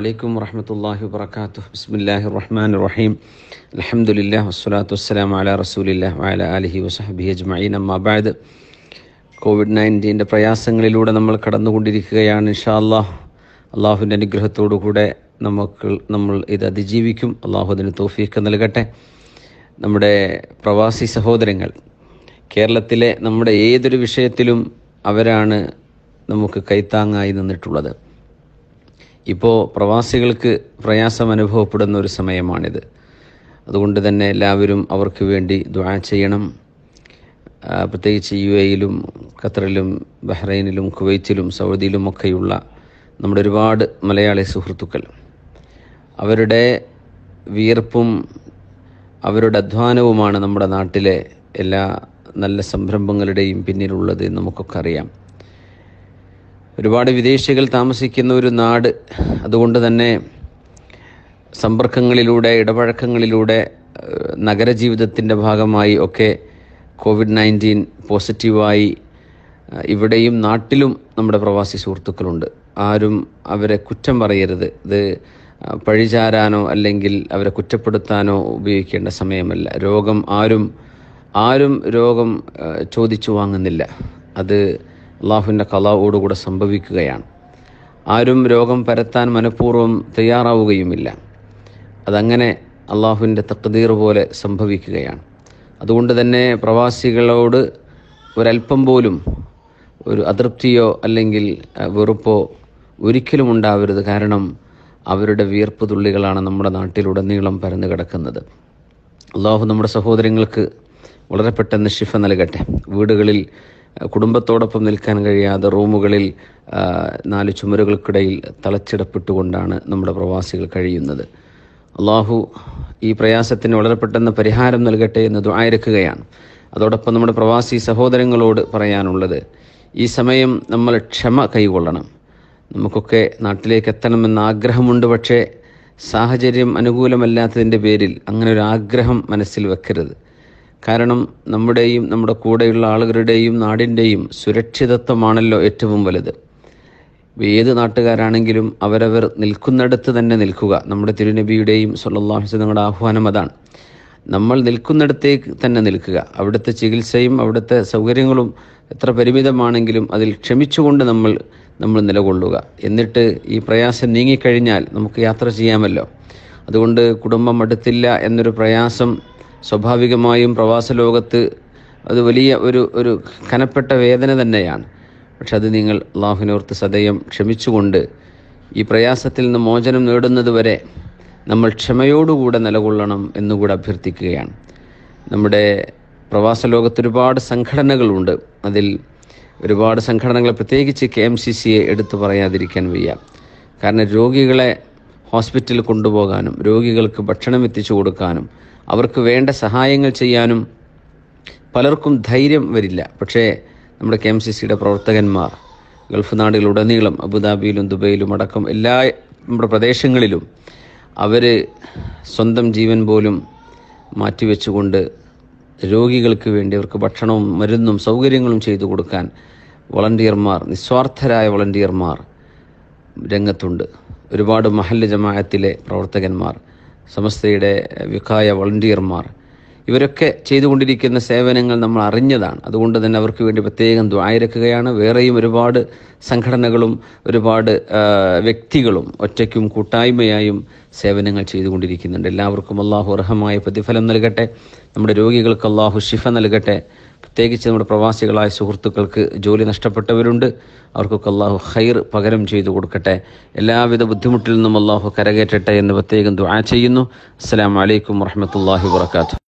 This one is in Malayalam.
عليكم ورحمة الله وبركاته بسم الله الرحمن الرحيم الحمد لله والصلاة والسلام على رسول الله وعلى آله وصحبه أجمعين أما بعد കോവിഡ് നയൻറ്റീൻ്റെ പ്രയാസങ്ങളിലൂടെ നമ്മൾ കടന്നുകൊണ്ടിരിക്കുകയാണ് ഇൻഷാ അള്ളാഹ് അള്ളാഹുവിൻ്റെ അനുഗ്രഹത്തോടു കൂടെ നമുക്ക് നമ്മൾ ഇത് അതിജീവിക്കും അള്ളാഹു അതിന് തോഫീക്ക് നൽകട്ടെ നമ്മുടെ പ്രവാസി സഹോദരങ്ങൾ കേരളത്തിലെ നമ്മുടെ ഏതൊരു വിഷയത്തിലും അവരാണ് നമുക്ക് കൈത്താങ്ങായി നിന്നിട്ടുള്ളത് ഇപ്പോൾ പ്രവാസികൾക്ക് പ്രയാസം അനുഭവപ്പെടുന്ന ഒരു സമയമാണിത് അതുകൊണ്ട് തന്നെ എല്ലാവരും അവർക്ക് വേണ്ടി ദ്വാ ചെയ്യണം പ്രത്യേകിച്ച് യു എയിലും ഖത്തറിലും ബഹ്റൈനിലും കുവൈറ്റിലും സൗദിയിലും ഒക്കെയുള്ള നമ്മുടെ ഒരുപാട് മലയാളി സുഹൃത്തുക്കൾ അവരുടെ വിയർപ്പും അവരുടെ അധ്വാനവുമാണ് നമ്മുടെ നാട്ടിലെ എല്ലാ നല്ല സംരംഭങ്ങളുടെയും പിന്നിലുള്ളത് നമുക്കൊക്കെ അറിയാം ഒരുപാട് വിദേശികൾ താമസിക്കുന്ന ഒരു നാട് അതുകൊണ്ട് തന്നെ സമ്പർക്കങ്ങളിലൂടെ ഇടപഴക്കങ്ങളിലൂടെ നഗരജീവിതത്തിൻ്റെ ഭാഗമായി ഒക്കെ കോവിഡ് നയൻറ്റീൻ പോസിറ്റീവായി ഇവിടെയും നാട്ടിലും നമ്മുടെ പ്രവാസി സുഹൃത്തുക്കളുണ്ട് ആരും അവരെ കുറ്റം പറയരുത് ഇത് പഴിചാരാനോ അല്ലെങ്കിൽ അവരെ കുറ്റപ്പെടുത്താനോ ഉപയോഗിക്കേണ്ട സമയമല്ല രോഗം ആരും ആരും രോഗം ചോദിച്ചു വാങ്ങുന്നില്ല അത് അള്ളാഹുവിൻ്റെ കലാവോടുകൂടെ സംഭവിക്കുകയാണ് ആരും രോഗം പരത്താൻ മനഃപൂർവ്വം തയ്യാറാവുകയുമില്ല അതങ്ങനെ അള്ളാഹുവിൻ്റെ തക്കതീർ പോലെ സംഭവിക്കുകയാണ് അതുകൊണ്ട് തന്നെ പ്രവാസികളോട് ഒരല്പം പോലും ഒരു അതൃപ്തിയോ അല്ലെങ്കിൽ വെറുപ്പോ ഒരിക്കലും ഉണ്ടാവരുത് കാരണം അവരുടെ വിയർപ്പ് തുള്ളികളാണ് നമ്മുടെ നാട്ടിലുടനീളം പരന്നു കിടക്കുന്നത് അള്ളാഹു നമ്മുടെ സഹോദരങ്ങൾക്ക് വളരെ പെട്ടെന്ന് ശിഫ നൽകട്ടെ വീടുകളിൽ കുടുംബത്തോടൊപ്പം നിൽക്കാൻ കഴിയാതെ റൂമുകളിൽ നാല് ചുമരുകൾക്കിടയിൽ തളച്ചിടപ്പെട്ടുകൊണ്ടാണ് നമ്മുടെ പ്രവാസികൾ കഴിയുന്നത് അള്ളാഹു ഈ പ്രയാസത്തിന് വളരെ പെട്ടെന്ന് പരിഹാരം നൽകട്ടെ എന്ന് ആയിരിക്കുകയാണ് അതോടൊപ്പം നമ്മുടെ പ്രവാസി സഹോദരങ്ങളോട് പറയാനുള്ളത് ഈ സമയം നമ്മൾ ക്ഷമ കൈകൊള്ളണം നമുക്കൊക്കെ നാട്ടിലേക്ക് എത്തണമെന്ന ആഗ്രഹമുണ്ട് പക്ഷേ സാഹചര്യം അനുകൂലമല്ലാത്തതിൻ്റെ പേരിൽ അങ്ങനെ ഒരു ആഗ്രഹം മനസ്സിൽ വെക്കരുത് കാരണം നമ്മുടെയും നമ്മുടെ കൂടെയുള്ള ആളുകളുടെയും നാടിൻ്റെയും സുരക്ഷിതത്വമാണല്ലോ ഏറ്റവും വലുത് ഏത് നാട്ടുകാരാണെങ്കിലും അവരവർ നിൽക്കുന്നിടത്ത് തന്നെ നിൽക്കുക നമ്മുടെ തിരുനബിയുടെയും സൊല്ലാഹുസ് നിങ്ങളുടെ ആഹ്വാനം അതാണ് നമ്മൾ നിൽക്കുന്നിടത്തേക്ക് തന്നെ നിൽക്കുക അവിടുത്തെ ചികിത്സയും അവിടുത്തെ സൗകര്യങ്ങളും എത്ര പരിമിതമാണെങ്കിലും അതിൽ ക്ഷമിച്ചുകൊണ്ട് നമ്മൾ നമ്മൾ നിലകൊള്ളുക എന്നിട്ട് ഈ പ്രയാസം നീങ്ങിക്കഴിഞ്ഞാൽ നമുക്ക് യാത്ര ചെയ്യാമല്ലോ അതുകൊണ്ട് കുടുംബം അടുത്തില്ല എന്നൊരു പ്രയാസം സ്വാഭാവികമായും പ്രവാസ ലോകത്ത് അത് വലിയ ഒരു ഒരു കനപ്പെട്ട വേദന തന്നെയാണ് പക്ഷെ അത് നിങ്ങൾ അള്ളാഹുവിനോർത്ത് സദയം ക്ഷമിച്ചുകൊണ്ട് ഈ പ്രയാസത്തിൽ നിന്ന് മോചനം നേടുന്നതുവരെ നമ്മൾ ക്ഷമയോടുകൂടെ നിലകൊള്ളണം എന്നുകൂടെ അഭ്യർത്ഥിക്കുകയാണ് നമ്മുടെ പ്രവാസ ലോകത്ത് ഒരുപാട് സംഘടനകളുണ്ട് അതിൽ ഒരുപാട് സംഘടനകളെ പ്രത്യേകിച്ച് കെ എം സി സിയെ എടുത്തു പറയാതിരിക്കാൻ വയ്യ കാരണം രോഗികളെ ഹോസ്പിറ്റലിൽ കൊണ്ടുപോകാനും രോഗികൾക്ക് ഭക്ഷണം എത്തിച്ചു കൊടുക്കാനും അവർക്ക് വേണ്ട സഹായങ്ങൾ ചെയ്യാനും പലർക്കും ധൈര്യം വരില്ല പക്ഷേ നമ്മുടെ കെ എം സി സിയുടെ പ്രവർത്തകന്മാർ ഗൾഫ് നാടുകളിലുടനീളം അബുദാബിയിലും ദുബൈയിലും അടക്കം എല്ലാ നമ്മുടെ പ്രദേശങ്ങളിലും അവർ സ്വന്തം ജീവൻ പോലും മാറ്റിവെച്ചുകൊണ്ട് രോഗികൾക്ക് വേണ്ടി അവർക്ക് ഭക്ഷണവും മരുന്നും സൗകര്യങ്ങളും ചെയ്തു കൊടുക്കാൻ വളണ്ടിയർമാർ നിസ്വാർത്ഥരായ വളണ്ടിയർമാർ രംഗത്തുണ്ട് ഒരുപാട് മഹല്ല ജമായത്തിലെ പ്രവർത്തകന്മാർ സമസ്തയുടെ വിഖായ വളണ്ടിയർമാർ ഇവരൊക്കെ ചെയ്തുകൊണ്ടിരിക്കുന്ന സേവനങ്ങൾ നമ്മൾ അറിഞ്ഞതാണ് അതുകൊണ്ട് തന്നെ അവർക്ക് വേണ്ടി പ്രത്യേകം ദ്വായിരക്കുകയാണ് വേറെയും ഒരുപാട് സംഘടനകളും ഒരുപാട് വ്യക്തികളും ഒറ്റയ്ക്കും കൂട്ടായ്മയായും സേവനങ്ങൾ ചെയ്തുകൊണ്ടിരിക്കുന്നുണ്ട് എല്ലാവർക്കും അള്ളാഹു അർഹമായ പ്രതിഫലം നൽകട്ടെ നമ്മുടെ രോഗികൾക്ക് അള്ളാഹു ഷിഫ നൽകട്ടെ പ്രത്യേകിച്ച് നമ്മുടെ പ്രവാസികളായ സുഹൃത്തുക്കൾക്ക് ജോലി നഷ്ടപ്പെട്ടവരുണ്ട് അവർക്കൊക്കെ അള്ളാഹു ഹൈർ പകരം ചെയ്തു കൊടുക്കട്ടെ എല്ലാവിധ ബുദ്ധിമുട്ടിൽ നിന്നും അള്ളാഹു കരകേറ്റട്ടെ എന്ന് പ്രത്യേകം ദുആ ചെയ്യുന്നു അസ്സാം വലൈക്കും വർഹമത്തല്ലാഹി വാത്തു